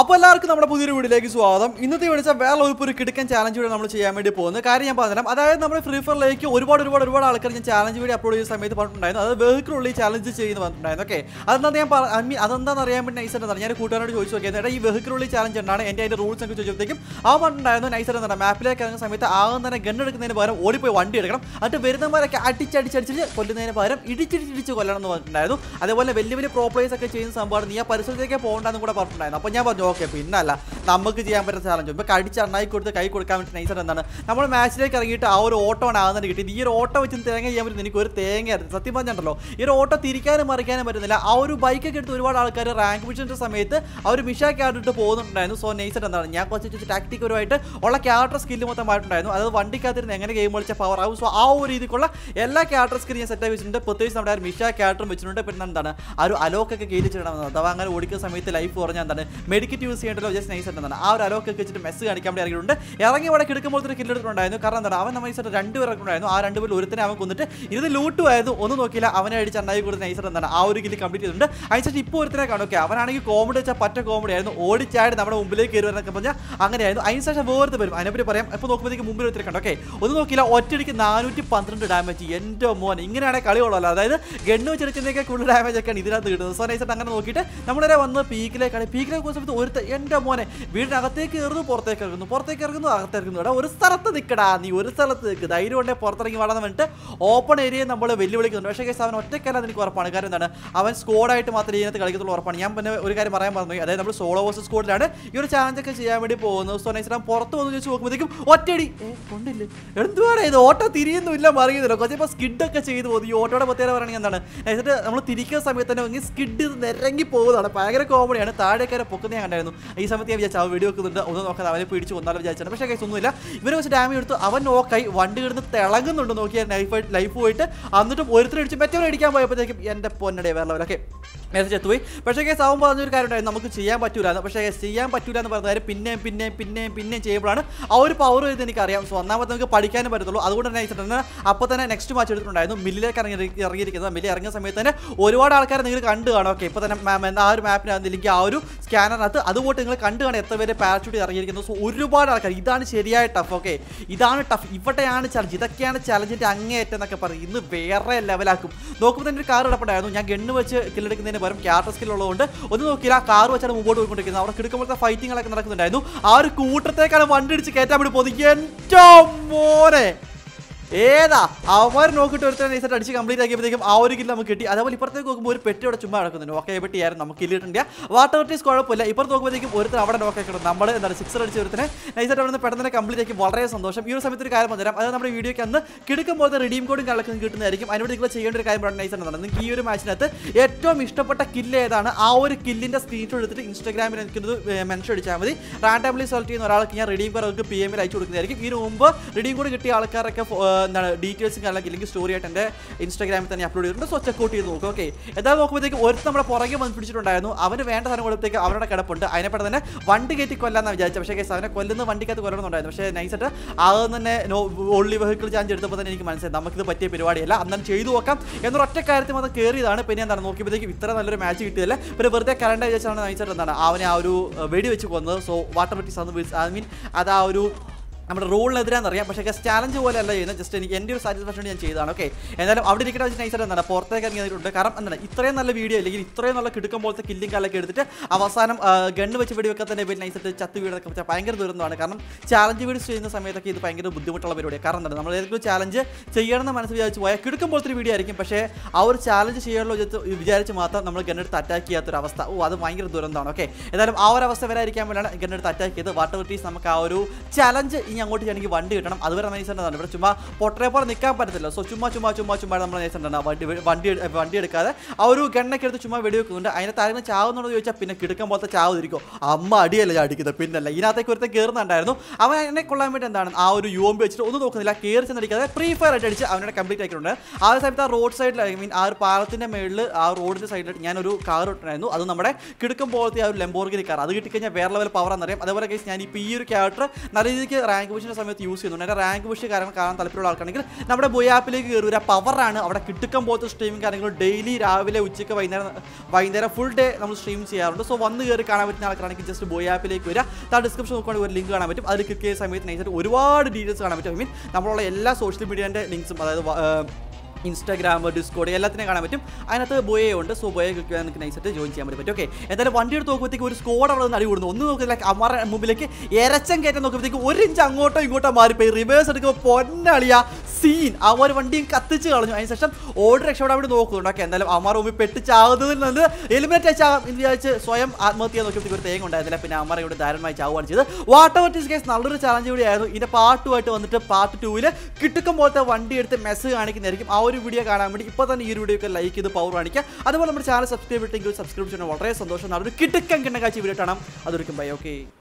അപ്പോൾ എല്ലാവർക്കും നമ്മുടെ പുതിയൊരു വീഡിയോയിലേക്ക് സ്വാഗതം ഇന്നത്തെ വിളിച്ച വേറെ ഒരു ഒരു കിടക്കൻ ചാലഞ്ച് വീഡിയോ നമ്മൾ ചെയ്യാൻ വേണ്ടി പോകുന്നത് കാര്യം ഞാൻ പറഞ്ഞുതരാം അതായത് നമ്മുടെ ഫ്രീ ഫയറിലേക്ക് ഒരുപാട് ഒരുപാട് ഒരുപാട് ആൾക്കാർ ഞാൻ ചാലഞ്ച് വീഡിയോ അപ്ലോഡ് ചെയ്ത സമയത്ത് പറഞ്ഞിട്ടുണ്ടായിരുന്നു അത് വെഹിക്കിളുള്ളിൽ ചാലഞ്ച് ചെയ്യുന്ന പറഞ്ഞിട്ടുണ്ടായിരുന്നു ഓക്കെ അതെന്താ ഞാൻ പറഞ്ഞു അതെന്താണെന്ന് അറിയാൻ വേണ്ടി നൈസ് എന്താണ് ഞാൻ കൂട്ടുകാരോട് ചോദിച്ചു നോക്കിയത് ഏട്ടാ ഈ വെഹിക്കിളുള്ളിൽ ചാലഞ്ച് എന്താണ് എൻ്റെ അതിൻ്റെ റൂൾസ് ഒക്കെ ചോദിച്ചപ്പോഴത്തേക്കും ആ പറഞ്ഞിട്ടുണ്ടായിരുന്നു നൈസ് എന്താണ് മാപ്പിലേക്ക് ഇറങ്ങുന്ന സമയത്ത് ആകും തന്നെ ഗൺ എടുക്കുന്നതിന് പകരം ഓടിപ്പോയി വണ്ടി എടുക്കണം എന്നിട്ട് വരുന്നവരൊക്കെ അടിച്ചടിച്ചടിച്ച് കൊല്ലുന്നതിന് പകരം ഇടിച്ചിടിച്ചിടിച്ച് കൊല്ലണം എന്ന് പറഞ്ഞിട്ടുണ്ടായിരുന്നു അതേപോലെ വലിയ വലിയ പ്രോപ്പർട്ടീസ് ഒക്കെ ചെയ്യുന്ന സംഭവമാണ് നീ ആ പരിസരത്തേക്ക് പോകണ്ടെന്നും കൂടെ പറഞ്ഞിട്ടുണ്ടായിരുന്നു അപ്പോൾ ഞാൻ പറഞ്ഞു ഓക്കെ പിന്നല്ല നമുക്ക് ചെയ്യാൻ പറ്റുന്ന ചാലഞ്ച് ഇപ്പോൾ കടിച്ച് അണ്ണായി കൊടുത്ത് കൈ കൊടുക്കാൻ വേണ്ടി നൈസർ എന്താണ് നമ്മൾ മാച്ചിലേക്ക് ഇറങ്ങിയിട്ട് ആ ഒരു ഓട്ടോ ആണ് ആകുന്നത് ഈ ഒരു ഓട്ടോ വെച്ച് തേങ്ങ ചെയ്യാൻ പറ്റുന്ന എനിക്ക് ഒരു തേങ്ങയായിരുന്നു സത്യം പറഞ്ഞിട്ടുണ്ടല്ലോ ഈ ഒരു ഓട്ടോ തിരിക്കാനും മറിക്കാനും പറ്റുന്നില്ല ആ ഒരു ബൈക്കൊക്കെ എടുത്ത് ഒരുപാട് ആൾക്കാർ റാങ്ക് മിഷൻ്റെ സമയത്ത് ആ ഒരു മിഷ ക്യാഡിട്ട് പോകുന്നുണ്ടായിരുന്നു സോ നൈസർ എന്താണ് ഞാൻ കുറച്ച് ടാക്ടിക്കപരമായിട്ട് ഉള്ള ക്യാരക്ടർ സ്കില്ല് ആയിട്ടുണ്ടായിരുന്നു അതായത് വണ്ടിക്കാത്തിരുന്ന എങ്ങനെ ഗെയിം കളിച്ച പവർ ആവും സോ ആ ഒരു രീതിക്കുള്ള എല്ലാ ക്യാരക്ടർ സ്കില്ലും ഞാൻ സെറ്റ് വെച്ചിട്ടുണ്ട് പ്രത്യേകിച്ച് നമ്മുടെ മിഷ ക്യാരക്ടറും വെച്ചിട്ടുണ്ട് പിന്നെ എന്താണ് ആ ഒരു അലോക്കൊക്കെ കയറ്റിച്ചിടണം അഥവാ അങ്ങനെ ഓടിക്കുന്ന സമയത്ത് ലൈഫ് കുറഞ്ഞ എന്താണ് മെഡിക്കൽ കിറ്റ് യൂസ് ചെയ്യേണ്ടത് ജസ്റ്റ് നൈസ് ആ ഒരു അലോക്ക് വെച്ചിട്ട് മെസ്സ് കാണിക്കാൻ വേണ്ടി ഇറങ്ങിയിട്ടുണ്ട് ഇറങ്ങി ഇവിടെ കിടക്കുമ്പോൾ ഒരു കില്ലെടുത്തിട്ടുണ്ടായിരുന്നു കാരണം എന്താണ് അവൻ നമ്മൾ നൈസായിട്ട് രണ്ട് പേർ ഉണ്ടായിരുന്നു ആ രണ്ട് പേരിൽ ഒരുത്തനെ അവൻ കൊന്നിട്ട് ഇത് ആയത് ഒന്നും നോക്കിയില്ല അവനെ അടിച്ച് അണ്ണായി കൂടുതൽ നൈസായിട്ട് എന്താണ് ആ ഒരു കില്ല് കംപ്ലീറ്റ് ചെയ്തിട്ടുണ്ട് അതിനുശേഷം ഇപ്പോൾ ഒരുത്തനെ കാണും ഓക്കെ അവനാണെങ്കിൽ കോമഡി വെച്ചാൽ പറ്റ കോമഡി ആയിരുന്നു ഓടിച്ചായിട്ട് നമ്മുടെ മുമ്പിലേക്ക് കയറി എന്നൊക്കെ പറഞ്ഞാൽ അങ്ങനെയായിരുന്നു അതിനുശേഷം വേറെ വരും അതിനെപ്പറ്റി പറയാം ഇപ്പോൾ നോക്കുമ്പോഴത്തേക്ക് മുമ്പിൽ ഒരുത്തരെ കണ്ടു ഓക്കെ ഒന്നും നോക്കിയില്ല ഒറ്റടിക്ക് നാനൂറ്റി പന്ത്രണ്ട് ഡാമേജ് എൻ്റെ മോൻ ഇങ്ങനെയാണ് കളി കൊള്ളല്ലോ അതായത് ഗണ്ണു വെച്ചെടുക്കുന്നതൊക്കെ കൂടുതൽ ഡാമേജ് ഒക്കെയാണ് ഇതിനകത്ത് കിട്ടുന്നത് സോ നൈസായിട്ട് അങ്ങനെ നോക്കിയിട്ട് നമ്മളെ വന്ന് പീക്കിലേക്കാണ് പീക്കിലേക്ക് സമയത്ത് ഒരുത്ത എൻ്റെ മോനെ വീടിനകത്തേക്ക് കയറുന്നു പുറത്തേക്ക് ഇറങ്ങുന്നു പുറത്തേക്ക് ഇറങ്ങുന്നു ഇറങ്ങുന്നു എടാ ഒരു സ്ഥലത്ത് നിൽക്കടാ നീ ഒരു സ്ഥലത്ത് നിൽക്ക് ധൈര്യം കൊണ്ടേ പുറത്തിറങ്ങി വേണമെന്ന് പറഞ്ഞിട്ട് ഓപ്പൺ ഏരിയയെ നമ്മൾ വെല്ലുവിളിക്കുന്നുണ്ട് പക്ഷേ കേസ് അവൻ ഒറ്റയ്ക്കല്ല എനിക്ക് ഉറപ്പാണ് കാരണം എന്താണ് അവൻ സ്കോഡായിട്ട് മാത്രമേ ഇതിനകത്ത് കളിക്കത്തുള്ളൂ ഉറപ്പാണ് ഞാൻ പിന്നെ ഒരു കാര്യം പറയാൻ പറഞ്ഞു അതായത് നമ്മൾ സോളോ വേഴ്സസ് സ്കോഡിലാണ് ഈ ഒരു ഒക്കെ ചെയ്യാൻ വേണ്ടി പോകുന്നത് സോ നൈസ് പുറത്ത് വന്നു ചോദിച്ചു നോക്കുമ്പോഴത്തേക്കും ഒറ്റയടി കൊണ്ടില്ല എന്തുവാണ് ഇത് ഓട്ടോ തിരിയുന്നില്ല മറിയുന്നില്ല ഇപ്പോൾ സ്കിഡൊക്കെ ചെയ്തു പോകുന്നു ഈ ഓട്ടോടെ പ്രത്യേകത പറയുകയാണെങ്കിൽ എന്താണ് നൈസിട്ട് നമ്മൾ തിരിക്കുന്ന സമയത്ത് തന്നെ സ്കിഡ് നിരങ്ങി പോകുന്നതാണ് ഭയങ്കര കോമഡിയാണ് താഴേക്കാരെ പൊക്കുന്ന ഞാൻ ഉണ്ടായിരുന്നു ഈ സമയത്ത് ഞാൻ വിചാരിച്ചു അവൻ വെടി വെക്കുന്നുണ്ട് ഒന്ന് നോക്കാതെ അവനെ പിടിച്ച് കൊന്നാലും വിചാരിച്ചാണ് പക്ഷേ കേസ് ഒന്നുമില്ല ഇവരെ വെച്ച് ഡാമേജ് എടുത്തു അവൻ നോക്കായി വണ്ടി കിടന്ന് തിളങ്ങുന്നുണ്ട് നോക്കിയാൽ ലൈഫ് ലൈഫ് പോയിട്ട് എന്നിട്ടും ഒരുത്തരടിച്ച് മറ്റവരെ അടിക്കാൻ പോയപ്പോഴത്തേക്കും എൻ്റെ പൊന്നടേ വേറെ ലെവലൊക്കെ മെസ്സേജ് എത്തുപോയി പക്ഷേ കേസ് അവൻ പറഞ്ഞൊരു കാര്യമുണ്ടായിരുന്നു നമുക്ക് ചെയ്യാൻ പറ്റൂല പക്ഷേ ചെയ്യാൻ പറ്റൂല എന്ന് പറഞ്ഞാൽ പിന്നെയും പിന്നെയും പിന്നെയും പിന്നെയും ചെയ്യുമ്പോഴാണ് ആ ഒരു പവർ വരുന്നത് എനിക്കറിയാം സോ ഒന്നാമത് നമുക്ക് പഠിക്കാനും പറ്റത്തുള്ളൂ അതുകൊണ്ട് തന്നെ വെച്ചിട്ടുണ്ടെങ്കിൽ അപ്പോൾ തന്നെ നെക്സ്റ്റ് മാച്ച് എടുത്തിട്ടുണ്ടായിരുന്നു മില്ലിലേക്ക് ഇറങ്ങി ഇറങ്ങിയിരിക്കുന്നത് മില്ലിൽ ഇറങ്ങിയ സമയത്ത് തന്നെ ഒരുപാട് ആൾക്കാരെ നിങ്ങൾ കണ്ടു കാണും ഓക്കെ ഇപ്പോൾ തന്നെ മാം എന്താ ആ ഒരു മാപ്പിനകത്ത് ഇല്ലെങ്കിൽ ആ ഒരു സ്കാനറിനകത്ത് അതുപോലെ നിങ്ങൾ കണ്ടു കാണാൻ എത്ര പേര് പാരച്ചൂട്ടി ഇറങ്ങിയിരിക്കുന്നു സോ ഒരുപാട് ആൾക്കാർ ഇതാണ് ശരിയായ ടഫ് ഓക്കെ ഇതാണ് ടഫ് ഇവിടെയാണ് ചലഞ്ച് ഇതൊക്കെയാണ് ചലഞ്ചിൻ്റെ അങ്ങേയറ്റം എന്നൊക്കെ പറയും ഇന്ന് വേറെ ലെവലാക്കും നോക്കുമ്പോൾ തന്നെ ഒരു കാർ കിടപ്പുണ്ടായിരുന്നു ഞാൻ ഗണ്ണ് വെച്ച് കില്ലെടുക്കുന്നതിന് പകരം ക്യാരക്ടർ സ്കിൽ ഉള്ളതുകൊണ്ട് ഒന്ന് നോക്കിയില്ല കാർ വെച്ചാണ് മുമ്പോട്ട് പോയിക്കൊണ്ടിരിക്കുന്നത് അവിടെ കിടക്കുമ്പോഴത്തെ ഫൈറ്റിങ്ങളൊക്കെ നടക്കുന്നുണ്ടായിരുന്നു ആ ഒരു കൂട്ടത്തേക്കാണ് വണ്ടി ഇടിച്ച് കയറ്റാൻ വേണ്ടി പോകുന്നത് എൻ്റെ മോനെ ഏതാ അവന്മാർ നോക്കിയിട്ട് ഒരു നൈസായിട്ട് അടിച്ച് കംപ്ലീറ്റ് ആക്കിയപ്പോഴത്തേക്കും ആ ഒരു കില്ല് നമുക്ക് കിട്ടി അതേപോലെ ഇപ്പുറത്തേക്ക് നോക്കുമ്പോൾ ഒരു പെട്ടി അവിടെ ചുമ്മാ കിടക്കുന്നുണ്ട് ഓക്കെ പെട്ടി ആയിരുന്നു നമുക്ക് കില്ലിട്ടുണ്ട് വാട്ടർ ടീസ് കുഴപ്പമില്ല ഇപ്പുറത്ത് നോക്കുമ്പോഴത്തേക്കും ഒരുത്തരം അവിടെ നോക്കി കിട്ടും നമ്മൾ എന്താണ് സിക്സർ അടിച്ച് ഒരുത്തനെ നൈസായിട്ട് അവിടെ നിന്ന് പെട്ടെന്ന് തന്നെ കംപ്ലീറ്റ് ആക്കി വളരെ സന്തോഷം ഈ ഒരു സമയത്ത് ഒരു കാര്യം പറഞ്ഞുതരാം അത് നമ്മുടെ വീഡിയോയ്ക്ക് അന്ന് കിടക്കുമ്പോൾ റിഡീം കോഡും കളക്ഷൻ കിട്ടുന്നതായിരിക്കും അതിനോട് നിങ്ങൾ ചെയ്യേണ്ട ഒരു കാര്യമാണ് നൈസായിട്ട് നിങ്ങൾക്ക് ഈ ഒരു മാച്ചിനകത്ത് ഏറ്റവും ഇഷ്ടപ്പെട്ട കില്ല് ഏതാണ് ആ ഒരു കില്ലിൻ്റെ സ്ക്രീൻഷോട്ട് എടുത്തിട്ട് ഇൻസ്റ്റാഗ്രാമിൽ എനിക്കൊരു മെൻഷൻ അടിച്ചാൽ മതി റാൻഡംലി സെലക്ട് ചെയ്യുന്ന ഒരാൾക്ക് ഞാൻ റിഡീം കോഡ് അവർക്ക് പി എമ്മിൽ അയച്ചു കൊടുക്കുന്നതായിരിക്കും ഇതിന് മുമ്പ് റിഡീം കോഡ് കിട്ടിയ ആൾക്കാരൊക്കെ എന്താണ് ഡീറ്റെയിൽസും കാര്യങ്ങളൊക്കെ ഇല്ലെങ്കിൽ സ്റ്റോറി ആയിട്ട് എൻ്റെ ഇൻസ്റ്റാഗ്രാമിൽ തന്നെ അപ്ലോഡ് ചെയ്തിട്ടുണ്ട് സോ ഔട്ട് ചെയ്ത് നോക്കും ഓക്കെ എന്താ നോക്കുമ്പോഴത്തേക്ക് ഒരു നമ്മുടെ പുറകെ വന്ന് പിടിച്ചിട്ടുണ്ടായിരുന്നു അവന് വേണ്ട സാധനം കൊടുത്തേക്ക് അവരുടെ കിടപ്പുണ്ട് അതിനെപ്പെട്ട തന്നെ വണ്ടി കയറ്റി കൊല്ലാന്ന് വിചാരിച്ചു പക്ഷേ കേസ് അവനെ കൊല്ലുന്ന വണ്ടിക്കകത്ത് കൊല്ലണമെന്നുണ്ടായിരുന്നു പക്ഷേ നൈസായിട്ട് ആദ്യം തന്നെ ഓൺലി വെഹിക്കിൾ ചാഞ്ച് എടുത്തപ്പോൾ തന്നെ എനിക്ക് മനസ്സിലായി നമുക്കിത് പറ്റിയ പരിപാടിയല്ല അന്നേരം ചെയ്തു നോക്കാം എന്നൊരൊറ്റ ഒറ്റ കാര്യത്തിൽ അത് കയറിയതാണ് പിന്നെ എന്താണ് നോക്കിയപ്പോഴത്തേക്ക് ഇത്ര നല്ലൊരു മാച്ച് കിട്ടിയതല്ല പിന്നെ വെറുതെ കരണ്ട വിചാരിച്ചാണ് നൈസായിട്ട് എന്താണ് അവനെ ആ ഒരു വെടി വെച്ച് കൊന്നത് സോ വാട്ടർ പറ്റി ഐ മീൻ അത് ആ ഒരു നമ്മുടെ റൂളിനെതിരാന്ന് അറിയാം പക്ഷേ ഗസ്റ്റ് ചാലഞ്ച് പോലെ അല്ല ചെയ്യുന്നത് ജസ്റ്റ് എനിക്ക് എൻ്റെ ഒരു സാറ്റിസ്ഫാക്ഷൻ ഞാൻ ചെയ്തതാണ് ഓക്കെ എന്തായാലും അവിടെ ഇരിക്കണ വെച്ച് നൈസായിട്ട് എന്താണ് പുറത്തേക്ക് ഇറങ്ങിയതിട്ടുണ്ട് കാരണം എന്താണ് ഇത്രയും നല്ല വീഡിയോ അല്ലെങ്കിൽ ഇത്രയും നല്ല കിടുക്കം പോലത്തെ കില്ലിംഗ് കാലൊക്കെ എടുത്തിട്ട് അവസാനം ഗണ്ണ് വെച്ച് വെടിവെക്കാൻ തന്നെ പിന്നെ നൈസായിട്ട് ചത്ത് വീടൊക്കെ വെച്ചാൽ ഭയങ്കര ദുരന്തമാണ് കാരണം ചാലഞ്ച് വീഡിയോസ് ചെയ്യുന്ന സമയത്തൊക്കെ ഇത് ഭയങ്കര ബുദ്ധിമുട്ടുള്ള പരിപാടിയാണ് കാരണം എന്താണ് നമ്മൾ ഏതെങ്കിലും ചാലഞ്ച് ചെയ്യണമെന്ന് മനസ്സ് വിചാരിച്ച് പോയാൽ കിടുക്കം പോലത്തെ വീഡിയോ ആയിരിക്കും പക്ഷേ ആ ഒരു ചാലഞ്ച് ചെയ്യാനുള്ള വിചാരിച്ച് മാത്രം നമ്മൾ ഗണ്ണെടുത്ത് അറ്റാക്ക് ചെയ്യാത്തൊരു അവസ്ഥ ഓ അത് ഭയങ്കര ദുരന്തമാണ് ഓക്കെ എന്തായാലും ആ ഒരു അവസ്ഥ ആയിരിക്കാൻ വേണ്ടിയാണ് ഗണ്ണെടുത്ത് അറ്റാക്ക് ചെയ്ത് വാട്ടർ നമുക്ക് ആ ഒരു ചാലഞ്ച് ഇനി അങ്ങോട്ട് എനിക്ക് വണ്ടി കിട്ടണം അതുവരെ നൈസേണ്ടതാണ് ഇവിടെ ചുമ്മാ പൊട്ടരെ പോലെ നിൽക്കാൻ പറ്റത്തില്ല സോ ചുമ്മാ ചുമ്മാ ചുമ്മാ ചുമ്മാ നമ്മുടെ നൈസേണ്ടാണ് വണ്ടി വണ്ടി വണ്ടി എടുക്കാതെ ആ ഒരു ഗണ്ണൊക്കെ എടുത്ത് ചുമ്മാ വെടിവെക്കുന്നുണ്ട് അതിനെ ആരെങ്കിലും ചാവുന്നുണ്ടോ ചോദിച്ചാൽ പിന്നെ കിടക്കാൻ പോലത്തെ ചാവുതിരിക്കും അമ്മ അടിയല്ല അടിക്കുന്നത് പിന്നല്ല ഇതിനകത്തേക്ക് ഒരുത്തേ കയറുന്നുണ്ടായിരുന്നു അവൻ എന്നെ കൊള്ളാൻ വേണ്ടി എന്താണ് ആ ഒരു യു എം വെച്ചിട്ട് ഒന്നും നോക്കുന്നില്ല കയറി ചെന്നടിക്കാതെ ഫ്രീ ഫയർ ആയിട്ട് അടിച്ച് അവനെ കംപ്ലീറ്റ് ആക്കിയിട്ടുണ്ട് ആ സമയത്ത് ആ റോഡ് സൈഡിൽ ഐ മീൻ ആ ഒരു പാലത്തിൻ്റെ മേളിൽ ആ റോഡിൻ്റെ സൈഡിൽ ഞാനൊരു കാർ ഇട്ടുണ്ടായിരുന്നു അത് നമ്മുടെ കിടക്കും ആ ഒരു ലെമ്പോർഗിനി കാർ അത് കിട്ടിക്കഴിഞ്ഞാൽ വേറെ ലെവൽ പവർ എന്നറിയാം അതേപോലെ കേസ് ഞാൻ ഇപ്പോൾ ഈ ഒരു ക്യാരക്ടർ നല്ല രീതിക്ക് റാങ്ക് റാങ്ക് പുഷിൻ്റെ സമയത്ത് യൂസ് ചെയ്യുന്നുണ്ട് അങ്ങനെ റാങ്ക് പുഷ് കാരണം കാണാൻ താല്പര്യമുള്ള ആൾക്കാണെങ്കിൽ നമ്മുടെ ബോയ് ആപ്പിലേക്ക് കയറി ഒരു പവറാണ് അവിടെ കിട്ടുക്കാൻ പോലത്തെ സ്ട്രീമിംഗ് കാര്യങ്ങൾ ഡെയിലി രാവിലെ ഉച്ചയ്ക്ക് വൈകുന്നേരം വൈകുന്നേരം ഫുൾ ഡേ നമ്മൾ സ്ട്രീം ചെയ്യാറുണ്ട് സോ വന്ന് കയറി കാണാൻ പറ്റുന്ന ആൾക്കാരാണെങ്കിൽ ജസ്റ്റ് ബോയ് ആപ്പിലേക്ക് വരിക താ ഡിസ്ക്രിപ്ഷൻ നോക്കുകയാണെങ്കിൽ ഒരു ലിങ്ക് കാണാൻ പറ്റും അതിൽ ക്ലിക്ക് ചെയ്യുന്ന സമയത്ത് നൈസായിട്ട് ഒരുപാട് ഡീറ്റെയിൽസ് കാണാൻ പറ്റും ഐ മീൻ നമ്മളുള്ള എല്ലാ സോഷ്യൽ മീഡിയേൻ്റെ ലിങ്ക്സും അതായത് ഇൻസ്റ്റാഗ്രാം ഡിസ്കോഡ് എല്ലാത്തിനെ കാണാൻ പറ്റും അതിനകത്ത് ബോയെ ഉണ്ട് സോ ബോയെ ക്ലിക്ക് ചെയ്യാൻ നിങ്ങൾക്ക് നൈസായിട്ട് ജോയിൻ ചെയ്യാൻ പറ്റും ഓക്കെ എന്തായാലും വണ്ടി എടുത്ത് നോക്കുമ്പോഴത്തേക്ക് ഒരു സ്കോഡ് അവിടെ നിന്ന് അടികൂടുന്നു ഒന്ന് ലൈക്ക് അമ്മാരുടെ മുമ്പിലേക്ക് ഇരച്ചം കയറ്റാൻ നോക്കുമ്പോഴത്തേക്ക് ഒരു ഇഞ്ച് അങ്ങോട്ടോ ഇങ്ങോട്ടോ മാറിപ്പോയി റിവേഴ്സ് എടുക്കുമ്പോൾ പൊന്നളിയ സീൻ അവന്മാർ വണ്ടിയും കത്തിച്ച് കളഞ്ഞു അതിനുശേഷം ഓർഡർ രക്ഷപ്പെടാൻ വേണ്ടി നോക്കുന്നുണ്ട് ഓക്കെ എന്തായാലും അവന്മാർ മുമ്പിൽ പെട്ടിച്ചാകുന്നതിൽ നിന്ന് എലിമിനേറ്റ് ആയിച്ചാകാം എന്ന് വിചാരിച്ച് സ്വയം ആത്മഹത്യ നോക്കി ഒരു തേങ്ങ ഉണ്ടായിരുന്നില്ല പിന്നെ അവന്മാർ ഇവിടെ ധാരണമായി ചാവുകയാണ് ചെയ്ത് വാട്ടർ ഓവർ കേസ് നല്ലൊരു ചാലഞ്ച് കൂടിയായിരുന്നു ടു ആയിട്ട് വന്നിട്ട് പാർട്ട് ടൂവിൽ കിട്ടുക്കം പോലത്തെ വണ്ടി എടുത്ത് മെസ്സേജ് കാണിക്കുന്നതായിരിക്കും ആ ഒരു വീഡിയോ കാണാൻ വേണ്ടി ഇപ്പോൾ തന്നെ ഈ ഒരു വീഡിയോ ഒക്കെ ലൈക്ക് ചെയ്ത് പവർ കാണിക്കുക അതുപോലെ നമ്മുടെ ചാനൽ സബ്സ്ക്രൈബ് ചെയ്തിട്ടെങ്കിൽ സബ്സ്ക്രൈബ് ചെയ്യണം വളരെ സന്തോഷം നടന്നു കിട്ടുക്കം കിണ്ണക്കാഴ്ച വീഡിയോ കാണാം അതൊരിക്കും ബൈ ഓക്കെ